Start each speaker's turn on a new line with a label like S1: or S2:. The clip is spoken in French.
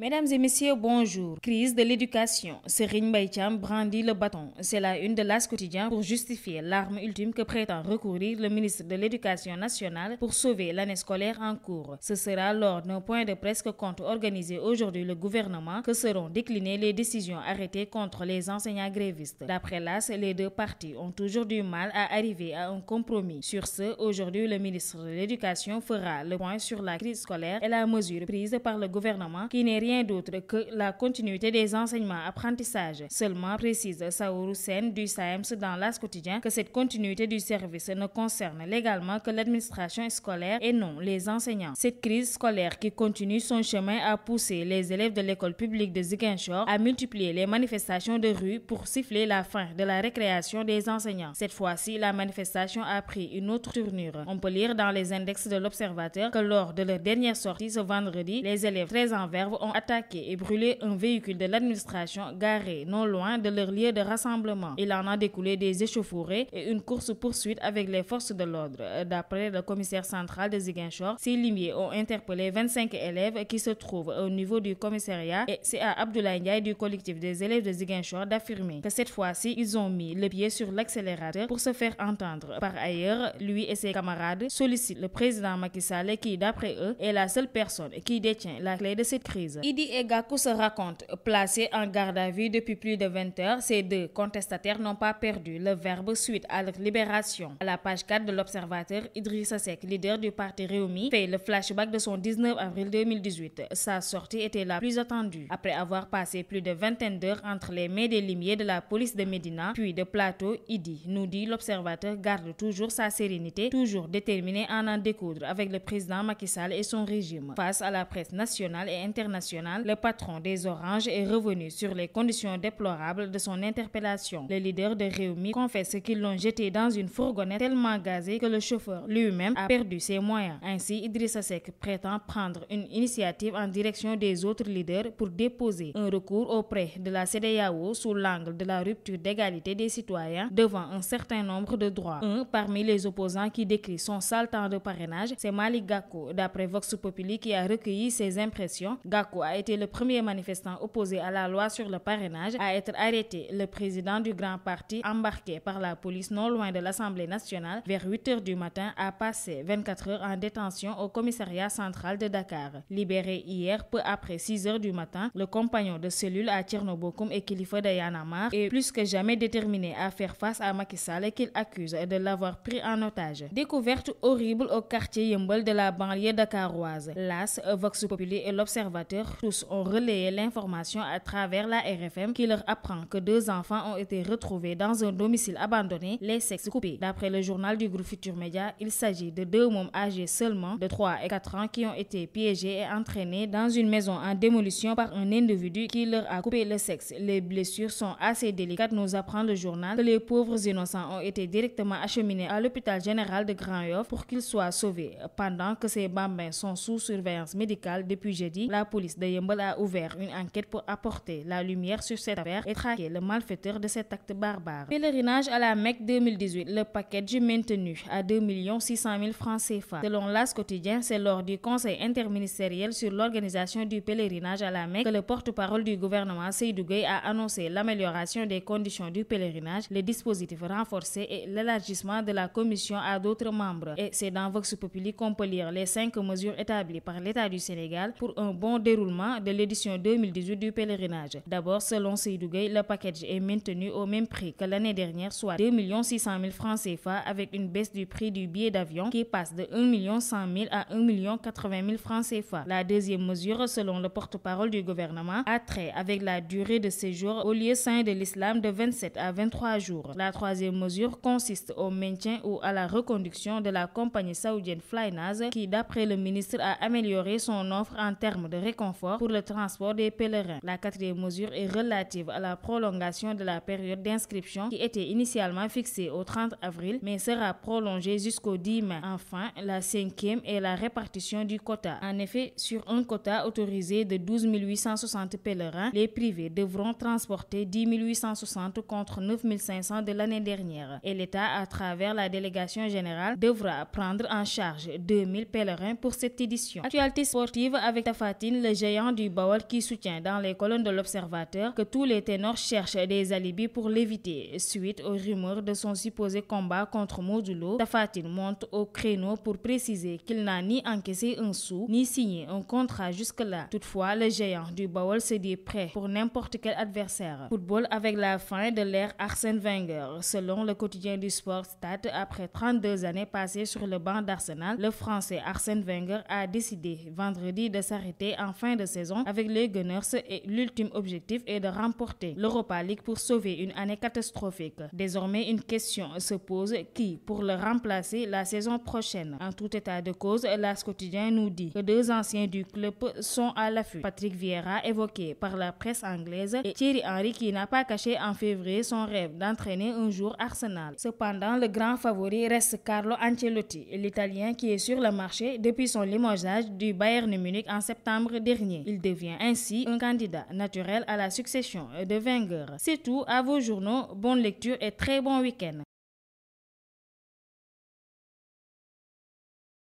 S1: Mesdames et messieurs, bonjour. Crise de l'éducation. Serine Baïtiam brandit le bâton. C'est la une de l'As quotidien pour justifier l'arme ultime que prétend recourir le ministre de l'Éducation nationale pour sauver l'année scolaire en cours. Ce sera lors d'un point de presse contre compte aujourd'hui le gouvernement que seront déclinées les décisions arrêtées contre les enseignants grévistes. D'après l'As, les deux parties ont toujours du mal à arriver à un compromis. Sur ce, aujourd'hui, le ministre de l'Éducation fera le point sur la crise scolaire et la mesure prise par le gouvernement qui n'est rien d'autre que la continuité des enseignements-apprentissages. Seulement, précise Saourou Sen du SAEMS dans l'AS quotidien que cette continuité du service ne concerne légalement que l'administration scolaire et non les enseignants. Cette crise scolaire qui continue son chemin a poussé les élèves de l'école publique de Ziguinchor à multiplier les manifestations de rue pour siffler la fin de la récréation des enseignants. Cette fois-ci, la manifestation a pris une autre tournure. On peut lire dans les index de l'Observateur que lors de leur dernière sortie ce vendredi, les élèves très en verve ont attaqué et brûlé un véhicule de l'administration garé non loin de leur lieu de rassemblement. Il en a découlé des échauffourées et une course-poursuite avec les forces de l'ordre. D'après le commissaire central de Ziguinchor, ces limiers ont interpellé 25 élèves qui se trouvent au niveau du commissariat et c'est à Abdoulaye Ndiaye du collectif des élèves de Ziguinchor d'affirmer que cette fois-ci, ils ont mis le pied sur l'accélérateur pour se faire entendre. Par ailleurs, lui et ses camarades sollicitent le président Macky Sall qui, d'après eux, est la seule personne qui détient la clé de cette crise. Idi Egaku se raconte. Placé en garde à vue depuis plus de 20 heures, ces deux contestataires n'ont pas perdu le verbe suite à leur libération. À la page 4 de l'Observateur, Idrissa Seck, leader du parti Réumi, fait le flashback de son 19 avril 2018. Sa sortie était la plus attendue. Après avoir passé plus de vingtaine d'heures entre les mains des limiers de la police de Médina, puis de Plateau, Idi, nous dit l'Observateur, garde toujours sa sérénité, toujours déterminé à en découdre avec le président Macky Sall et son régime. Face à la presse nationale et internationale, le patron des Oranges est revenu sur les conditions déplorables de son interpellation. Le leader de Réumi confesse qu'ils l'ont jeté dans une fourgonnette tellement gazée que le chauffeur lui-même a perdu ses moyens. Ainsi, Idrissa Seck prétend prendre une initiative en direction des autres leaders pour déposer un recours auprès de la CDAO sous l'angle de la rupture d'égalité des citoyens devant un certain nombre de droits. Un parmi les opposants qui décrit son sale temps de parrainage, c'est Malik Gako. D'après Vox Populi qui a recueilli ses impressions, Gako a été le premier manifestant opposé à la loi sur le parrainage à être arrêté. Le président du Grand Parti, embarqué par la police non loin de l'Assemblée nationale vers 8 heures du matin, a passé 24 heures en détention au commissariat central de Dakar. Libéré hier peu après 6 heures du matin, le compagnon de cellule à Tchernobokoum et Kilifa Yanamar est plus que jamais déterminé à faire face à Macky Sall qu'il accuse de l'avoir pris en otage. Découverte horrible au quartier Yembol de la banlieue dakaroise. L'AS, Vox Populi et l'Observateur tous ont relayé l'information à travers la RFM qui leur apprend que deux enfants ont été retrouvés dans un domicile abandonné, les sexes coupés. D'après le journal du groupe Futur Média, il s'agit de deux hommes âgés seulement de 3 et 4 ans qui ont été piégés et entraînés dans une maison en démolition par un individu qui leur a coupé le sexe. Les blessures sont assez délicates, nous apprend le journal. Que les pauvres innocents ont été directement acheminés à l'hôpital général de Grand Yoff pour qu'ils soient sauvés. Pendant que ces bambins sont sous surveillance médicale depuis jeudi, la police de de a ouvert une enquête pour apporter la lumière sur cette affaire et traquer le malfaiteur de cet acte barbare. Pèlerinage à la Mecque 2018, le paquet du maintenu à 2 600 000 francs CFA. Selon l'AS quotidien, c'est lors du conseil interministériel sur l'organisation du pèlerinage à la Mecque que le porte-parole du gouvernement Seydou Gueye a annoncé l'amélioration des conditions du pèlerinage, les dispositifs renforcés et l'élargissement de la commission à d'autres membres. Et c'est dans Vox Populi qu'on peut lire les cinq mesures établies par l'État du Sénégal pour un bon déroulement de l'édition 2018 du pèlerinage. D'abord, selon Seydou Gueye, le package est maintenu au même prix que l'année dernière, soit 2 600 000 francs CFA, avec une baisse du prix du billet d'avion qui passe de 1 100 000 à 1 80 000 francs CFA. La deuxième mesure, selon le porte-parole du gouvernement, a trait avec la durée de séjour au lieu saint de l'islam de 27 à 23 jours. La troisième mesure consiste au maintien ou à la reconduction de la compagnie saoudienne Flynas, qui, d'après le ministre, a amélioré son offre en termes de réconfort pour le transport des pèlerins. La quatrième mesure est relative à la prolongation de la période d'inscription qui était initialement fixée au 30 avril mais sera prolongée jusqu'au 10 mai. Enfin, la cinquième est la répartition du quota. En effet, sur un quota autorisé de 12 860 pèlerins, les privés devront transporter 10 860 contre 9 500 de l'année dernière et l'État, à travers la délégation générale, devra prendre en charge 2 000 pèlerins pour cette édition. Actualité sportive avec Fatine le géant du Bawal qui soutient dans les colonnes de l'Observateur que tous les ténors cherchent des alibis pour l'éviter. Suite aux rumeurs de son supposé combat contre Modulo, Tafatine monte au créneau pour préciser qu'il n'a ni encaissé un sou ni signé un contrat jusque-là. Toutefois, le géant du Bawal se dit prêt pour n'importe quel adversaire. Football avec la fin de l'ère Arsène Wenger. Selon le quotidien du sport après 32 années passées sur le banc d'Arsenal, le français Arsène Wenger a décidé vendredi de s'arrêter en fin de saison avec les Gunners et l'ultime objectif est de remporter l'Europa League pour sauver une année catastrophique. Désormais, une question se pose qui pour le remplacer la saison prochaine. En tout état de cause, l'As quotidien nous dit que deux anciens du club sont à l'affût. Patrick Vieira, évoqué par la presse anglaise, et Thierry Henry qui n'a pas caché en février son rêve d'entraîner un jour Arsenal. Cependant, le grand favori reste Carlo Ancelotti, l'Italien qui est sur le marché depuis son limogeage du Bayern Munich en septembre dernier. Il devient ainsi un candidat naturel à la succession de Wenger. C'est tout à vos journaux. Bonne lecture et très bon week-end.